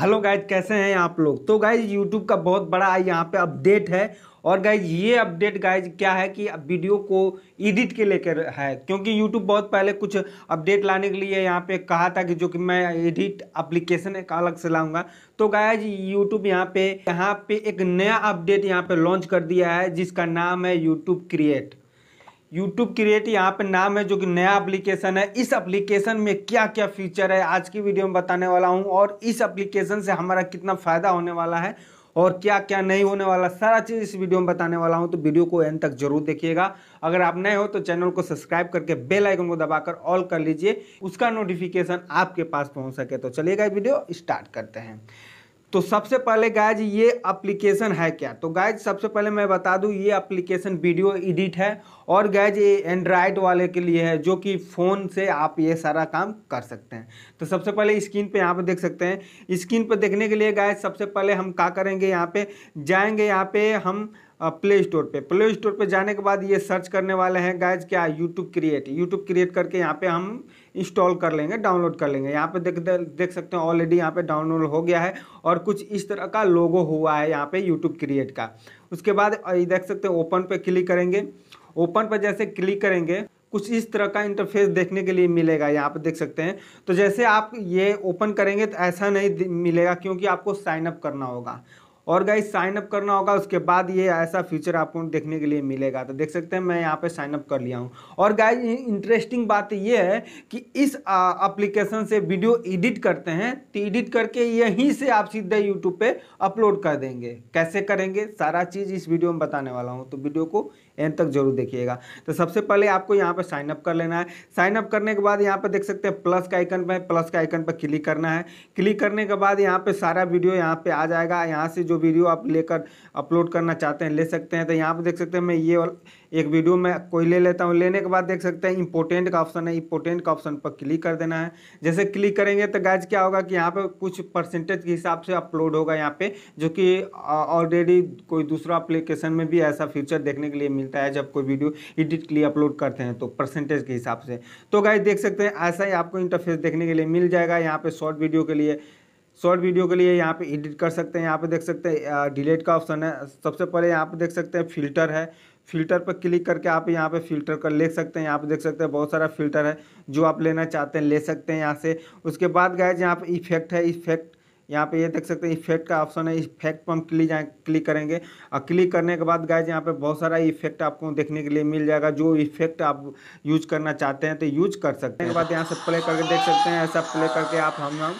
hello guys कैसे हैं आप लोग तो गाइज यूट्यूब का बहुत बड़ा यहाँ पे अपडेट है और गाइज ये अपडेट गाइज क्या है कि वीडियो को एडिट के लेकर है क्योंकि यूट्यूब बहुत पहले कुछ अपडेट लाने के लिए यहाँ पे कहा था कि जो कि मैं एडिट अप्लीकेशन एक अलग से लाऊंगा तो गाइज यूट्यूब यहाँ पे यहाँ पे एक नया अपडेट यहाँ पे लॉन्च कर दिया है जिसका नाम है यूट्यूब क्रिएट यूट्यूब क्रिएट यहाँ पे नाम है जो कि नया एप्लीकेशन है इस एप्लीकेशन में क्या क्या फीचर है आज की वीडियो में बताने वाला हूँ और इस एप्लीकेशन से हमारा कितना फ़ायदा होने वाला है और क्या क्या नहीं होने वाला सारा चीज़ इस वीडियो में बताने वाला हूँ तो वीडियो को एंड तक जरूर देखिएगा अगर आप नए हो तो चैनल को सब्सक्राइब करके बेल आइकन को दबाकर ऑल कर लीजिए उसका नोटिफिकेशन आपके पास पहुँच सके तो चलिएगा वीडियो स्टार्ट करते हैं तो सबसे पहले गायज ये एप्लीकेशन है क्या तो गायज सबसे पहले मैं बता दूं ये एप्लीकेशन वीडियो एडिट है और गैज ये एंड्राइड वाले के लिए है जो कि फ़ोन से आप ये सारा काम कर सकते हैं तो सबसे पहले स्क्रीन पे यहाँ पे देख सकते हैं स्क्रीन पे देखने के लिए गायज सबसे पहले हम क्या करेंगे यहाँ पे जाएंगे यहाँ पे हम प्ले स्टोर पे प्ले स्टोर पे जाने के बाद ये सर्च करने वाले हैं गाइज क्या यूट्यूब क्रिएट यूट्यूब क्रिएट करके यहाँ पे हम इंस्टॉल कर लेंगे डाउनलोड कर लेंगे यहाँ पे देख देख सकते हैं ऑलरेडी यहाँ पे डाउनलोड हो गया है और कुछ इस तरह का लोगो हुआ है यहाँ पे यूट्यूब क्रिएट का उसके बाद देख सकते हैं ओपन पर क्लिक करेंगे ओपन पर जैसे क्लिक करेंगे कुछ इस तरह का इंटरफेस देखने के लिए मिलेगा यहाँ पर देख सकते हैं तो जैसे आप ये ओपन करेंगे तो ऐसा नहीं मिलेगा क्योंकि आपको साइनअप करना होगा और गाइस साइन अप करना होगा उसके बाद ये ऐसा फीचर आपको देखने के लिए मिलेगा तो देख सकते हैं मैं यहाँ पे साइन अप कर लिया हूँ और गाइस इंटरेस्टिंग बात ये है कि इस एप्लीकेशन से वीडियो एडिट करते हैं तो एडिट करके यहीं से आप सीधे यूट्यूब पे अपलोड कर देंगे कैसे करेंगे सारा चीज़ इस वीडियो में बताने वाला हूँ तो वीडियो को एंड तक जरूर देखिएगा तो सबसे पहले आपको यहाँ पर साइन अप कर लेना है साइन अप करने के बाद यहाँ पर देख सकते हैं प्लस का आइकन पर प्लस का आइकन पर क्लिक करना है क्लिक करने के बाद यहाँ पर सारा वीडियो यहाँ पर आ जाएगा यहाँ से जो वीडियो आप लेकर अपलोड करना चाहते हैं ले सकते हैं तो यहाँ पर देख सकते हैं मैं ये एक वीडियो में कोई ले लेता हूँ लेने के बाद देख सकते हैं इंपोर्टेंट का ऑप्शन है इंपोर्टेंट का ऑप्शन पर क्लिक कर देना है जैसे क्लिक करेंगे तो गैज क्या होगा कि यहाँ पर कुछ परसेंटेज के हिसाब से अपलोड होगा यहाँ पर जो कि ऑलरेडी कोई दूसरा अप्लीकेशन में भी ऐसा फीचर देखने के लिए मिलता है जब कोई वीडियो एडिट के लिए अपलोड करते हैं तो परसेंटेज के हिसाब से तो गाइज देख सकते हैं ऐसा ही आपको इंटरफेस देखने के लिए मिल जाएगा यहाँ पे शॉर्ट वीडियो के लिए शॉर्ट वीडियो के लिए यहाँ पे एडिट कर सकते हैं यहाँ पे देख सकते हैं डिलीट का ऑप्शन है सबसे पहले यहाँ पे देख सकते हैं फिल्टर है फिल्टर पर क्लिक करके आप यहाँ पे फिल्टर कर ले सकते हैं यहाँ पे देख सकते हैं बहुत सारा फिल्टर है जो आप लेना चाहते हैं ले सकते हैं यहाँ से उसके बाद गए जहाँ पे इफेक्ट है इफेक्ट यहाँ पे ये देख सकते हैं इफेक्ट का ऑप्शन है इफेक्ट पर हम क्लिक जाए क्लिक करेंगे और क्लिक करने के बाद गाइज यहाँ पे बहुत सारा इफेक्ट आपको देखने के लिए मिल जाएगा जो इफेक्ट आप यूज करना चाहते हैं तो यूज कर सकते हैं के बाद यहाँ से प्ले करके देख सकते हैं ऐसा प्ले करके आप हम हम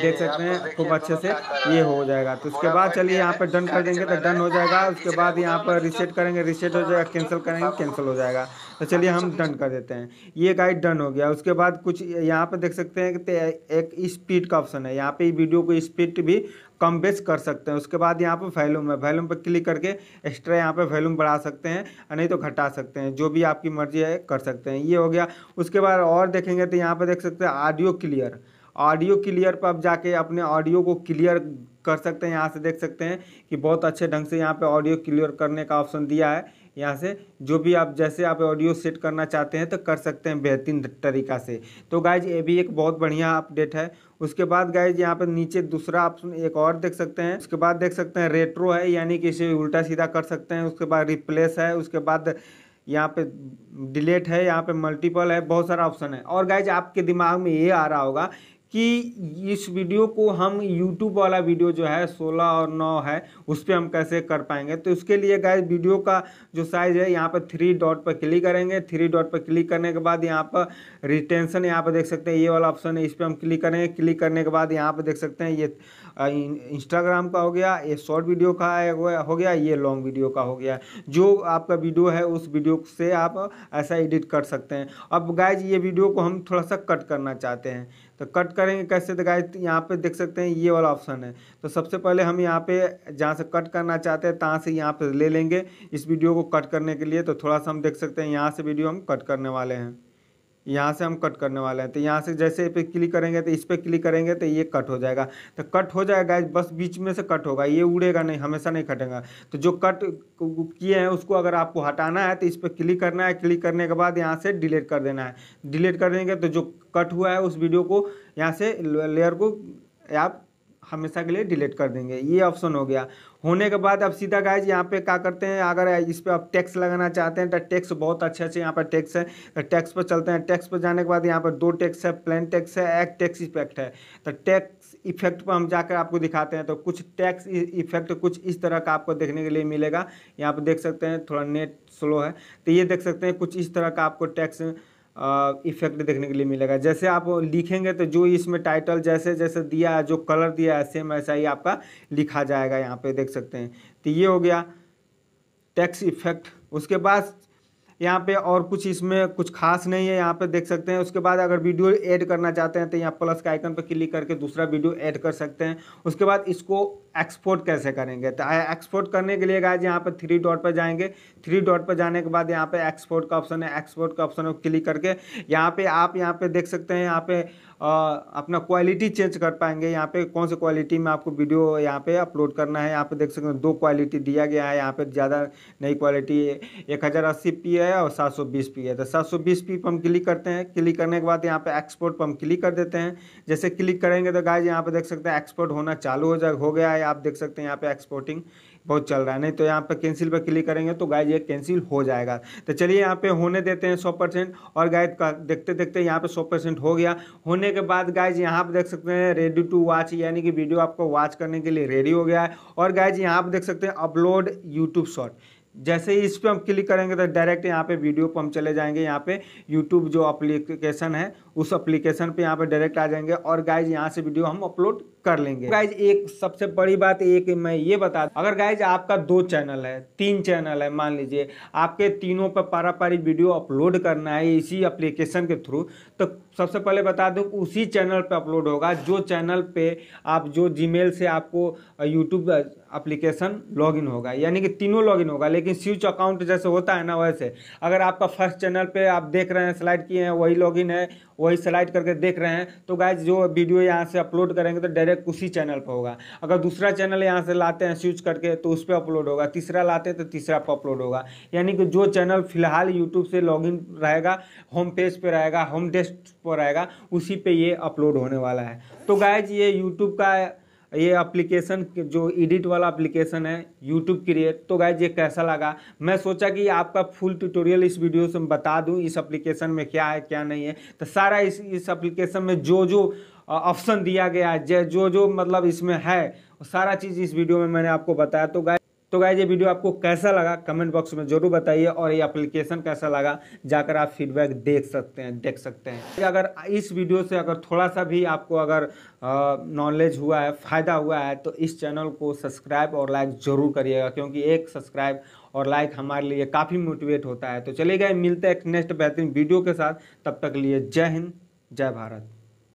देख सकते तो हैं खूब अच्छे से ये हो जाएगा तो उसके बाद चलिए यहाँ पर डन कर देंगे तो डन हो जाएगा उसके बाद यहाँ पर रिसेट करेंगे रिसेट हो जाएगा कैंसिल करेंगे कैंसिल हो जाएगा तो चलिए हम डन कर देते हैं ये गाइड डन हो गया उसके बाद कुछ यहाँ पर देख सकते हैं कि एक स्पीड का ऑप्शन है यहाँ पे वीडियो को स्पीड भी कम बेस कर सकते हैं उसके बाद यहाँ पर वैल्यूम है वैल्यूम पर क्लिक करके एक्स्ट्रा यहाँ पर वैल्यूम बढ़ा सकते हैं नहीं तो घटा सकते हैं जो भी आपकी मर्जी है कर सकते हैं ये हो गया उसके बाद और देखेंगे तो यहाँ पर देख सकते हैं ऑडियो क्लियर ऑडियो क्लियर पर आप जाके अपने ऑडियो को क्लियर कर सकते हैं यहाँ से देख सकते हैं कि बहुत अच्छे ढंग से यहाँ पे ऑडियो क्लियर करने का ऑप्शन दिया है यहाँ से जो भी आप जैसे आप ऑडियो सेट करना चाहते हैं तो कर सकते हैं बेहतरीन तरीका से तो गाइज ये भी एक बहुत बढ़िया अपडेट है उसके बाद गाइज यहाँ पर नीचे दूसरा ऑप्शन एक और देख सकते हैं उसके बाद देख सकते हैं रेट्रो है यानी कि इसे उल्टा सीधा कर सकते हैं उसके बाद रिप्लेस है उसके बाद यहाँ पे डिलेट है यहाँ पे मल्टीपल है बहुत सारा ऑप्शन है और गाइज आपके दिमाग में ये आ रहा होगा कि इस वीडियो को हम यूट्यूब वाला वीडियो जो है 16 और 9 है उस पर हम कैसे कर पाएंगे तो इसके लिए गाय वीडियो का जो साइज है यहाँ पर थ्री डॉट पर क्लिक करेंगे थ्री डॉट पर क्लिक करने के बाद यहाँ पर रिटेंशन यहाँ पर देख सकते हैं ये वाला ऑप्शन है इस पर हम क्लिक करेंगे क्लिक करने के बाद यहाँ पर देख सकते हैं ये इंस्टाग्राम का हो गया ये शॉर्ट वीडियो का हो गया ये लॉन्ग वीडियो का हो गया जो आपका वीडियो है उस वीडियो से आप ऐसा एडिट कर सकते हैं अब गाइज ये वीडियो को हम थोड़ा सा कट करना चाहते हैं तो कट करेंगे कैसे तो गाइज यहाँ पे देख सकते हैं ये वाला ऑप्शन है तो सबसे पहले हम यहाँ पे जहाँ से कट करना चाहते हैं तहाँ से यहाँ पे ले लेंगे इस वीडियो को कट करने के लिए तो थोड़ा सा हम देख सकते हैं यहाँ से वीडियो हम कट करने वाले हैं यहाँ से हम कट करने वाले हैं तो यहाँ से जैसे पे क्लिक करेंगे तो इस पर क्लिक करेंगे तो ये कट हो जाएगा तो कट हो जाएगा गाइज बस बीच में से कट होगा ये उड़ेगा नहीं हमेशा नहीं कटेगा तो जो कट किए हैं उसको अगर आपको हटाना है तो इस पर क्लिक करना है क्लिक करने के बाद यहाँ से डिलीट कर देना है डिलीट कर देंगे तो जो कट हुआ है उस वीडियो को यहाँ से लेयर को आप हमेशा के लिए डिलीट कर देंगे ये ऑप्शन हो गया होने के बाद अब सीधा गाइज यहाँ पे क्या करते हैं अगर इस पर आप टैक्स लगाना चाहते हैं तो टैक्स बहुत अच्छे अच्छे यहाँ पर टैक्स है तो टैक्स पर चलते हैं टैक्स पर जाने के बाद यहाँ पर दो टैक्स है प्लान टैक्स है एक टैक्स इफेक्ट है तो टैक्स इफेक्ट पर हम जाकर आपको दिखाते हैं तो कुछ टैक्स इफेक्ट e-, कुछ इस तरह का आपको देखने के लिए मिलेगा यहाँ पर देख सकते हैं थोड़ा नेट स्लो है तो ये देख सकते हैं कुछ इस तरह का आपको टैक्स इफेक्ट देखने के लिए मिलेगा जैसे आप लिखेंगे तो जो इसमें टाइटल जैसे जैसे दिया है जो कलर दिया है सेम ऐसा ही आपका लिखा जाएगा यहाँ पे देख सकते हैं तो ये हो गया टैक्स इफेक्ट उसके बाद यहाँ पे और कुछ इसमें कुछ खास नहीं है यहाँ पे देख सकते हैं उसके बाद अगर वीडियो ऐड करना चाहते हैं तो यहाँ प्लस के आइकन पर क्लिक करके दूसरा वीडियो ऐड कर सकते हैं उसके बाद इसको एक्सपोर्ट कैसे करेंगे तो एक्सपोर्ट करने के लिए गाइज यहाँ पर थ्री डॉट पर जाएंगे थ्री डॉट पर जाने के बाद यहाँ पे एक्सपोर्ट का ऑप्शन है एक्सपोर्ट का ऑप्शन को क्लिक करके यहाँ पे आप यहाँ पे देख सकते हैं यहाँ पे आ, अपना क्वालिटी चेंज कर पाएंगे यहाँ पे कौन से क्वालिटी में आपको वीडियो यहाँ पे अपलोड करना है यहाँ पे देख सकते हैं दो क्वालिटी दिया गया है यहाँ पे ज़्यादा नई क्वालिटी एक हज़ार अस्सी पी है और सात सौ बीस पी है तो सात सौ बीस पी पर हम क्लिक करते हैं क्लिक करने के बाद यहाँ पे एक्सपोर्ट पर हम क्लिक कर देते हैं जैसे क्लिक करेंगे तो गाइज यहाँ पर देख सकते हैं एक्सपोर्ट होना चालू हो जा हो गया है है आप देख सकते हैं यहाँ पे एक्सपोर्टिंग बहुत चल रहा है नहीं तो यहाँ पे कैंसिल पर क्लिक करेंगे तो गाय ये कैंसिल हो जाएगा तो चलिए यहाँ पे होने देते हैं सौ परसेंट और गाय का देखते देखते यहाँ पे सौ परसेंट हो गया होने के बाद गाय यहाँ पर देख सकते हैं रेडी टू वॉच यानी कि वीडियो आपको वॉच करने के लिए रेडी हो गया है और गाय जी यहाँ पर देख सकते हैं अपलोड यूट्यूब शॉर्ट जैसे ही इस पर हम क्लिक करेंगे तो डायरेक्ट यहाँ पे वीडियो पर हम चले जाएंगे यहाँ पे यूट्यूब जो अप्लीकेशन है उस अप्लीकेशन पे यहाँ पे डायरेक्ट आ जाएंगे और गाइज यहाँ से वीडियो हम अपलोड कर लेंगे गाइज एक सबसे बड़ी बात एक मैं ये बता दूँ अगर गाइज आपका दो चैनल है तीन चैनल है मान लीजिए आपके तीनों पर पारापारिक वीडियो अपलोड करना है इसी अप्लीकेशन के थ्रू तो सबसे पहले बता दूँ उसी चैनल पर अपलोड होगा जो चैनल पर आप जो जी से आपको यूट्यूब अप्लीकेशन लॉगिन होगा यानी कि तीनों लॉगिन होगा लेकिन स्विच अकाउंट जैसे होता है ना वैसे अगर आपका फर्स्ट चैनल पे आप देख रहे हैं स्लाइड किए हैं वही लॉगिन है वही स्लाइड करके देख रहे हैं तो गाय जो वीडियो यहाँ से अपलोड करेंगे तो डायरेक्ट उसी चैनल पर होगा अगर दूसरा चैनल यहाँ से लाते हैं स्विच करके तो उस पर अपलोड होगा तीसरा लाते हैं तो तीसरा पर अपलोड होगा यानी कि जो चैनल फिलहाल यूट्यूब से लॉगिन रहेगा होम पेज पर रहेगा होम डेस्क पर रहेगा उसी पर ये अपलोड होने वाला है तो गाय ये यूट्यूब का ये एप्लीकेशन जो एडिट वाला एप्लीकेशन है यूट्यूब क्रिएट तो गाय ये कैसा लगा मैं सोचा कि आपका फुल ट्यूटोरियल इस वीडियो से बता दूँ इस एप्लीकेशन में क्या है क्या नहीं है तो सारा इस इस एप्लीकेशन में जो जो ऑप्शन दिया गया है जो जो मतलब इसमें है सारा चीज़ इस वीडियो में मैंने आपको बताया तो गाय तो गाय ये वीडियो आपको कैसा लगा कमेंट बॉक्स में जरूर बताइए और ये एप्लीकेशन कैसा लगा जाकर आप फीडबैक देख सकते हैं देख सकते हैं अगर इस वीडियो से अगर थोड़ा सा भी आपको अगर नॉलेज हुआ है फ़ायदा हुआ है तो इस चैनल को सब्सक्राइब और लाइक ज़रूर करिएगा क्योंकि एक सब्सक्राइब और लाइक हमारे लिए काफ़ी मोटिवेट होता है तो चलिए गए मिलते हैं नेक्स्ट बेहतरीन वीडियो के साथ तब तक लिए जय हिंद जय भारत